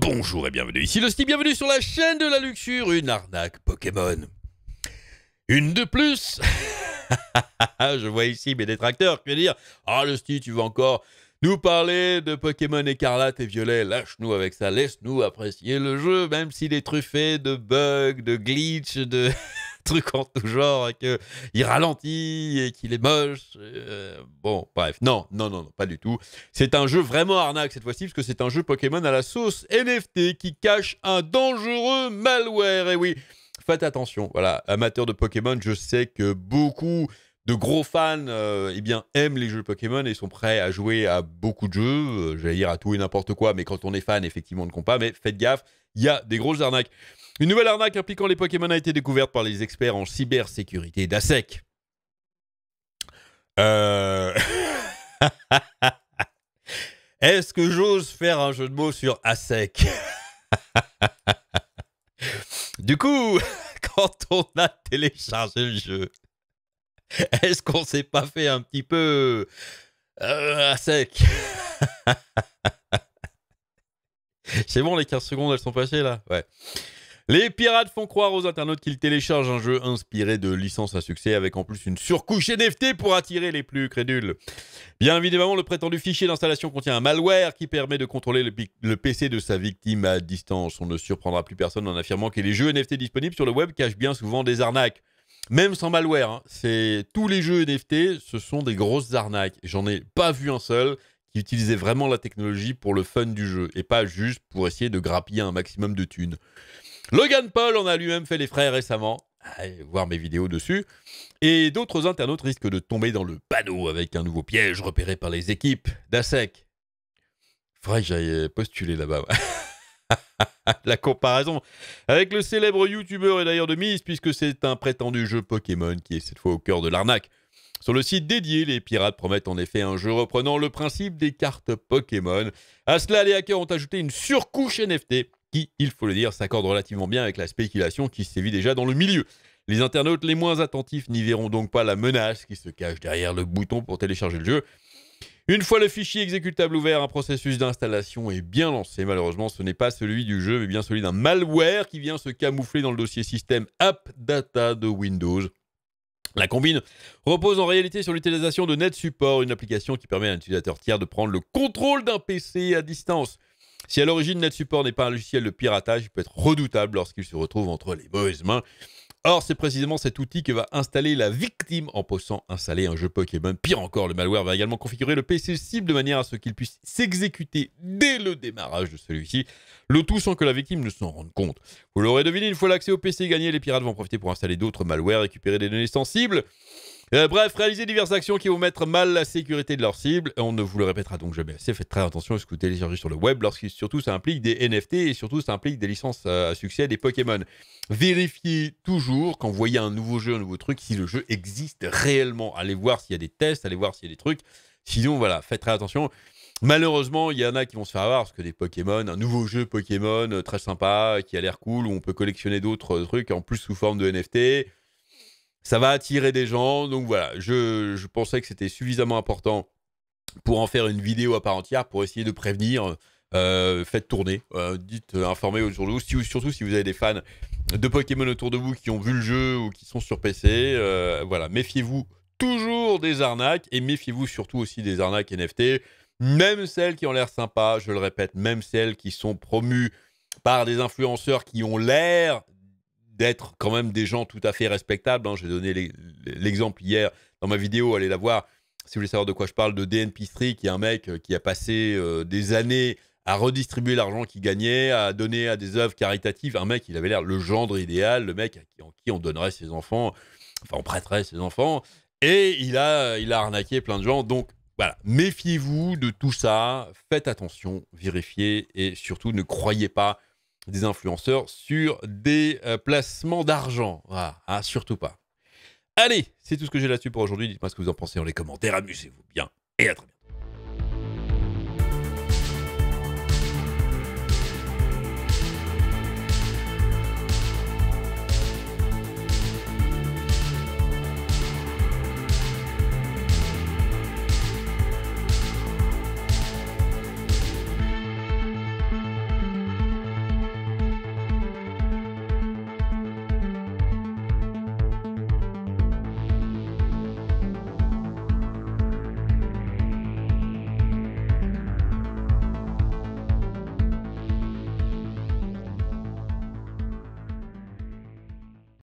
bonjour et bienvenue ici Losty, bienvenue sur la chaîne de la luxure, une arnaque Pokémon. Une de plus Je vois ici mes détracteurs qui dire « Ah le Losty, tu veux encore nous parler de Pokémon écarlate et violet, lâche-nous avec ça, laisse-nous apprécier le jeu, même s'il est truffé de bugs, de glitches, de... » truc en tout genre, et qu'il ralentit, et qu'il est moche. Euh, bon, bref, non, non, non, non, pas du tout. C'est un jeu vraiment arnaque cette fois-ci, parce que c'est un jeu Pokémon à la sauce NFT qui cache un dangereux malware. Et oui, faites attention, voilà, amateur de Pokémon, je sais que beaucoup de gros fans euh, eh bien, aiment les jeux Pokémon et sont prêts à jouer à beaucoup de jeux, euh, j'allais dire à tout et n'importe quoi, mais quand on est fan, effectivement, on ne compte pas, mais faites gaffe, il y a des grosses arnaques. Une nouvelle arnaque impliquant les Pokémon a été découverte par les experts en cybersécurité d'ASEC. Euh... Est-ce que j'ose faire un jeu de mots sur ASEC Du coup, quand on a téléchargé le jeu, Est-ce qu'on s'est pas fait un petit peu euh, à sec C'est bon, les 15 secondes, elles sont passées là Ouais. Les pirates font croire aux internautes qu'ils téléchargent un jeu inspiré de licences à succès avec en plus une surcouche NFT pour attirer les plus crédules. Bien évidemment, le prétendu fichier d'installation contient un malware qui permet de contrôler le, PC de sa victime à distance. On ne surprendra plus personne en affirmant que les jeux NFT disponibles sur le web cachent bien souvent des arnaques. Même sans malware, hein. c'est tous les jeux NFT, ce sont des grosses arnaques. J'en ai pas vu un seul qui utilisait vraiment la technologie pour le fun du jeu et pas juste pour essayer de grappiller un maximum de thunes. Logan Paul en a lui-même fait les frais récemment. Allez voir mes vidéos dessus. Et d'autres internautes risquent de tomber dans le panneau avec un nouveau piège repéré par les équipes d'ASEC. Faudrait que j'aille postuler là-bas. la comparaison avec le célèbre youtubeur est d'ailleurs de mise puisque c'est un prétendu jeu Pokémon qui est cette fois au cœur de l'arnaque. Sur le site dédié, les pirates promettent en effet un jeu reprenant le principe des cartes Pokémon. À cela, les hackers ont ajouté une surcouche NFT qui, il faut le dire, s'accorde relativement bien avec la spéculation qui sévit déjà dans le milieu. Les internautes les moins attentifs n'y verront donc pas la menace qui se cache derrière le bouton pour télécharger le jeu. Une fois le fichier exécutable ouvert, un processus d'installation est bien lancé. Malheureusement, ce n'est pas celui du jeu, mais bien celui d'un malware qui vient se camoufler dans le dossier système app data de Windows. La combine repose en réalité sur l'utilisation de NetSupport, une application qui permet à un utilisateur tiers de prendre le contrôle d'un PC à distance. Si à l'origine NetSupport n'est pas un logiciel de piratage, il peut être redoutable lorsqu'il se retrouve entre les mauvaises mains. Or, c'est précisément cet outil que va installer la victime en posant installer un jeu Pokémon. Pire encore, le malware va également configurer le PC cible de manière à ce qu'il puisse s'exécuter dès le démarrage de celui-ci, le tout sans que la victime ne s'en rende compte. Vous l'aurez deviné, une fois l'accès au PC gagné, les pirates vont profiter pour installer d'autres malwares, récupérer des données sensibles euh, bref, réaliser diverses actions qui vont mettre mal la sécurité de leur cible. On ne vous le répétera donc jamais assez. Faites très attention à ce que vous téléchargez sur le web, lorsque surtout ça implique des NFT et surtout ça implique des licences à succès, des Pokémon. Vérifiez toujours quand vous voyez un nouveau jeu, un nouveau truc, si le jeu existe réellement. Allez voir s'il y a des tests, allez voir s'il y a des trucs. Sinon, voilà, faites très attention. Malheureusement, il y en a qui vont se faire avoir parce que des Pokémon, un nouveau jeu Pokémon euh, très sympa qui a l'air cool où on peut collectionner d'autres euh, trucs en plus sous forme de NFT ça va attirer des gens. Donc voilà, je, pensais que c'était suffisamment important pour en faire une vidéo à part entière, pour essayer de prévenir. Euh, faites tourner, euh, dites, informer euh, informez autour de vous, surtout si vous avez des fans de Pokémon autour de vous qui ont vu le jeu ou qui sont sur PC. voilà, méfiez-vous toujours des arnaques et méfiez-vous surtout aussi des arnaques NFT, même celles qui ont l'air sympas, je le répète, même celles qui sont promues par des influenceurs qui ont l'air d'être quand même des gens tout à fait respectables. Hein. J'ai donné l'exemple hier dans ma vidéo, allez la voir. Si vous voulez savoir de quoi je parle, de DNP pis3 qui est un mec euh, qui a passé euh, des années à redistribuer l'argent qu'il gagnait, à donner à des œuvres caritatives. Un mec, il avait l'air le gendre idéal, le mec en qui on donnerait ses enfants, enfin on prêterait ses enfants. Et il a, euh, il a arnaqué plein de gens. Donc voilà, méfiez-vous de tout ça, faites attention, vérifiez et surtout ne croyez pas des influenceurs sur des euh, placements d'argent. Ah, surtout pas. Allez, c'est tout ce que j'ai là-dessus pour aujourd'hui. Dites-moi ce que vous en pensez dans les commentaires. Amusez-vous bien et à très bientôt.